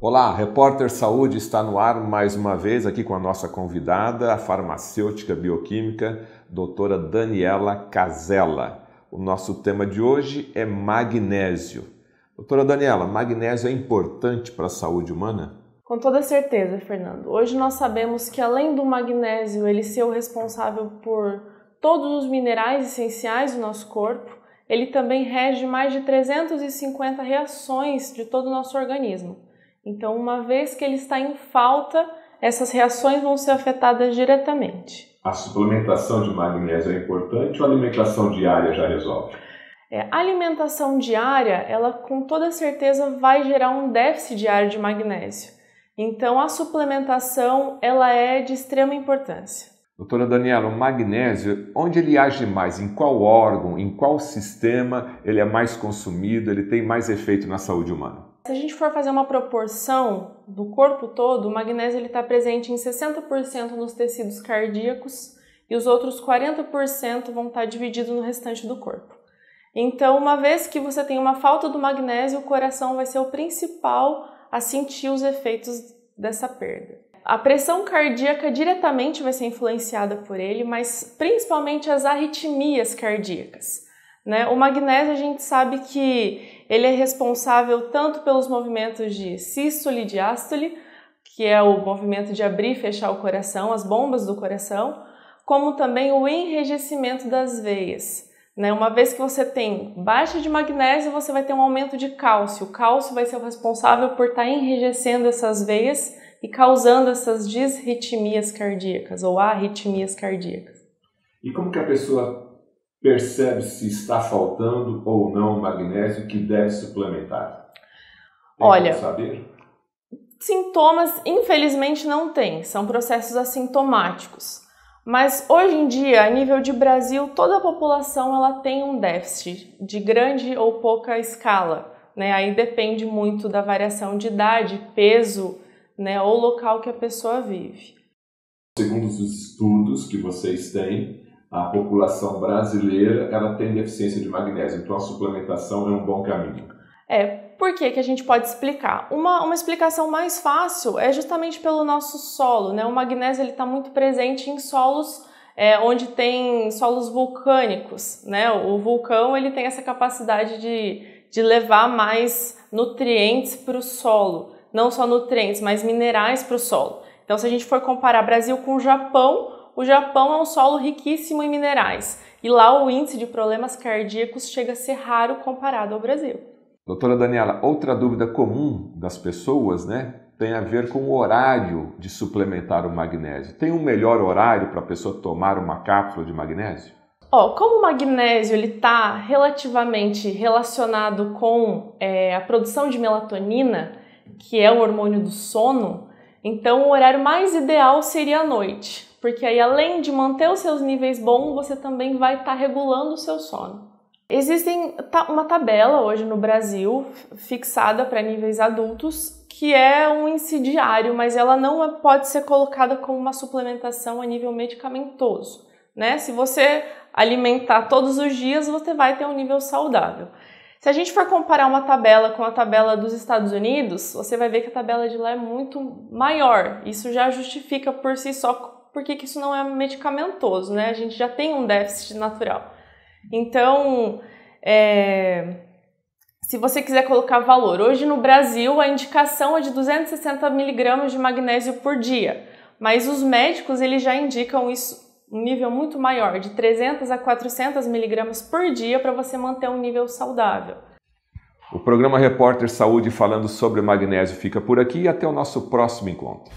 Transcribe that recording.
Olá, Repórter Saúde está no ar mais uma vez aqui com a nossa convidada, a farmacêutica bioquímica, doutora Daniela Casella. O nosso tema de hoje é magnésio. Doutora Daniela, magnésio é importante para a saúde humana? Com toda certeza, Fernando. Hoje nós sabemos que além do magnésio ele ser o responsável por todos os minerais essenciais do nosso corpo, ele também rege mais de 350 reações de todo o nosso organismo. Então, uma vez que ele está em falta, essas reações vão ser afetadas diretamente. A suplementação de magnésio é importante ou a alimentação diária já resolve? É, a alimentação diária, ela com toda certeza vai gerar um déficit diário de magnésio. Então, a suplementação, ela é de extrema importância. Doutora Daniela, o magnésio, onde ele age mais? Em qual órgão, em qual sistema ele é mais consumido, ele tem mais efeito na saúde humana? Se a gente for fazer uma proporção do corpo todo, o magnésio está presente em 60% nos tecidos cardíacos e os outros 40% vão estar tá divididos no restante do corpo. Então, uma vez que você tem uma falta do magnésio, o coração vai ser o principal a sentir os efeitos dessa perda. A pressão cardíaca diretamente vai ser influenciada por ele, mas principalmente as arritmias cardíacas. Né? O magnésio a gente sabe que ele é responsável tanto pelos movimentos de sístole e diástole, que é o movimento de abrir e fechar o coração, as bombas do coração, como também o enrijecimento das veias. Né? Uma vez que você tem baixa de magnésio, você vai ter um aumento de cálcio. O cálcio vai ser o responsável por estar tá enrijecendo essas veias e causando essas disritmias cardíacas ou arritmias cardíacas. E como que a pessoa percebe se está faltando ou não magnésio que deve suplementar? Tem Olha, saber? sintomas infelizmente não tem, são processos assintomáticos. Mas hoje em dia, a nível de Brasil, toda a população ela tem um déficit de grande ou pouca escala. Né? Aí depende muito da variação de idade, peso né? ou local que a pessoa vive. Segundo os estudos que vocês têm, a população brasileira ela tem deficiência de magnésio, então a suplementação é um bom caminho. É, por que, que a gente pode explicar? Uma, uma explicação mais fácil é justamente pelo nosso solo, né? O magnésio está muito presente em solos é, onde tem solos vulcânicos, né? O vulcão ele tem essa capacidade de, de levar mais nutrientes para o solo, não só nutrientes, mas minerais para o solo. Então, se a gente for comparar Brasil com o Japão, o Japão é um solo riquíssimo em minerais e lá o índice de problemas cardíacos chega a ser raro comparado ao Brasil. Doutora Daniela, outra dúvida comum das pessoas, né, tem a ver com o horário de suplementar o magnésio. Tem um melhor horário para a pessoa tomar uma cápsula de magnésio? Ó, como o magnésio ele está relativamente relacionado com é, a produção de melatonina, que é o hormônio do sono, então o horário mais ideal seria a noite porque aí além de manter os seus níveis bons, você também vai estar tá regulando o seu sono. Existem uma tabela hoje no Brasil fixada para níveis adultos que é um incidiário, mas ela não é, pode ser colocada como uma suplementação a nível medicamentoso, né? Se você alimentar todos os dias, você vai ter um nível saudável. Se a gente for comparar uma tabela com a tabela dos Estados Unidos, você vai ver que a tabela de lá é muito maior. Isso já justifica por si só porque que isso não é medicamentoso, né? A gente já tem um déficit natural. Então, é, se você quiser colocar valor, hoje no Brasil a indicação é de 260 miligramas de magnésio por dia, mas os médicos eles já indicam isso um nível muito maior, de 300 a 400 miligramas por dia para você manter um nível saudável. O programa Repórter Saúde falando sobre magnésio fica por aqui e até o nosso próximo encontro.